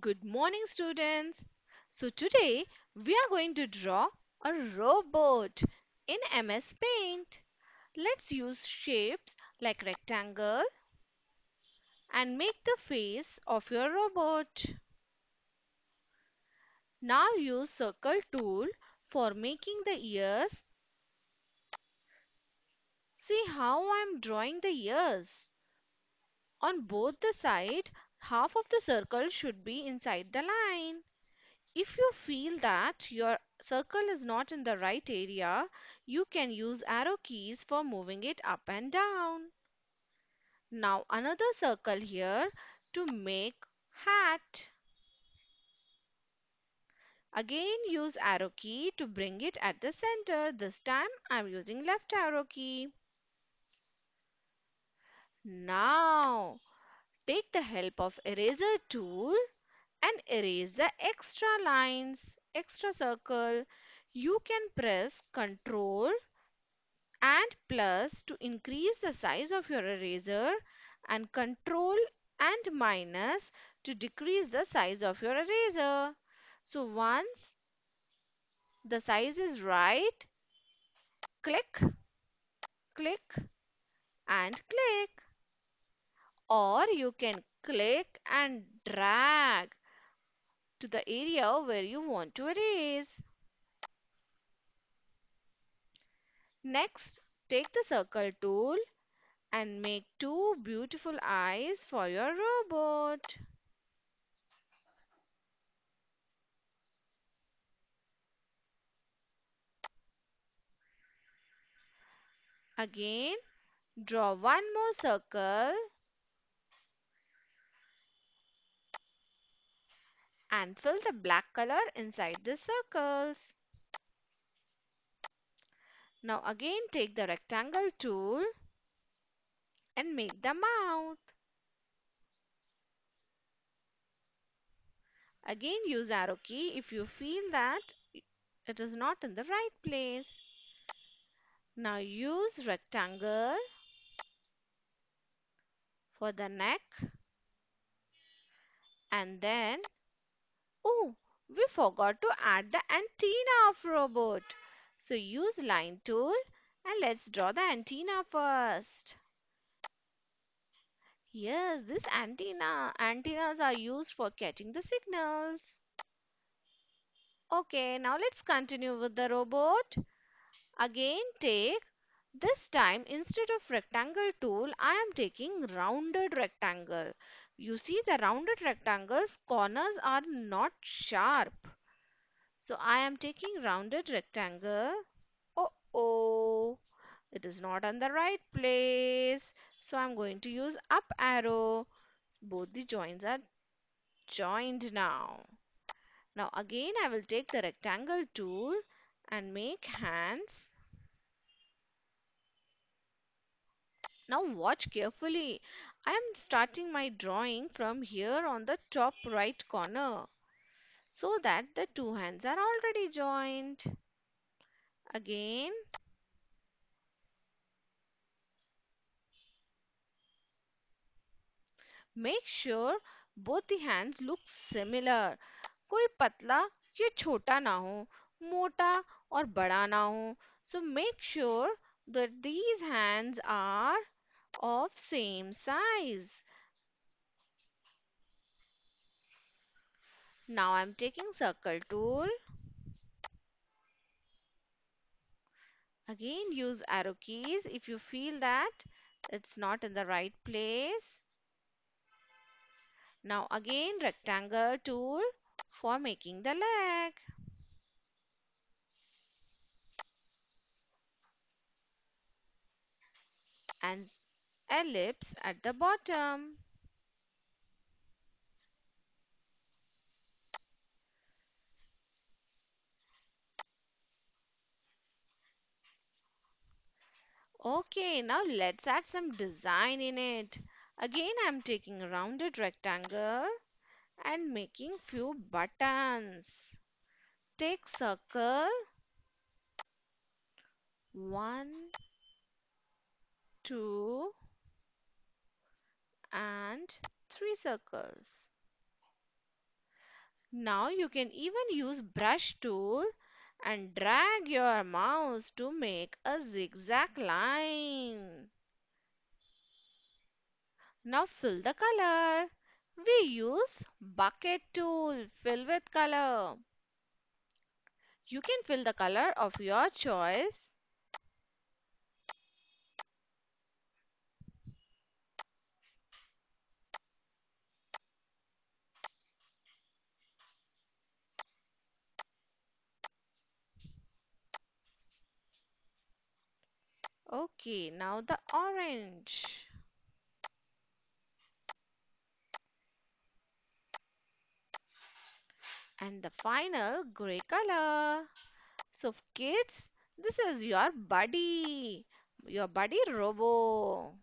Good morning, students. So, today we are going to draw a robot in MS Paint. Let's use shapes like rectangle and make the face of your robot. Now use circle tool for making the ears. See how I am drawing the ears. On both the side, half of the circle should be inside the line. If you feel that your circle is not in the right area, you can use arrow keys for moving it up and down. Now another circle here to make hat. Again use arrow key to bring it at the center. This time I am using left arrow key. Now Take the help of eraser tool and erase the extra lines, extra circle. You can press Ctrl and plus to increase the size of your eraser and Ctrl and minus to decrease the size of your eraser. So once the size is right, click, click and click or you can click and drag to the area where you want to erase. Next, take the circle tool and make two beautiful eyes for your robot. Again, draw one more circle and fill the black color inside the circles. Now again take the rectangle tool and make the mouth. Again use arrow key if you feel that it is not in the right place. Now use rectangle for the neck and then Oh, we forgot to add the antenna of robot. So use line tool and let's draw the antenna first. Yes, this antenna. Antennas are used for catching the signals. Okay, now let's continue with the robot. Again take, this time instead of rectangle tool, I am taking rounded rectangle you see the rounded rectangles corners are not sharp. So I am taking rounded rectangle. Oh, oh, it is not on the right place. So I'm going to use up arrow. Both the joins are joined now. Now again I will take the rectangle tool and make hands Now watch carefully. I am starting my drawing from here on the top right corner so that the two hands are already joined. Again, make sure both the hands look similar. कोई पतला या छोटा ना हो मोटा और बड़ा ना हो so make sure that these hands are of same size. Now I'm taking circle tool. Again use arrow keys if you feel that it's not in the right place. Now again rectangle tool for making the leg. And ellipse at the bottom. Okay, now let's add some design in it. Again, I'm taking a rounded rectangle and making few buttons. Take circle. One, two, and three circles. Now you can even use brush tool and drag your mouse to make a zigzag line. Now fill the color. We use bucket tool, fill with color. You can fill the color of your choice Okay, now the orange. And the final gray color. So kids, this is your buddy, your buddy Robo.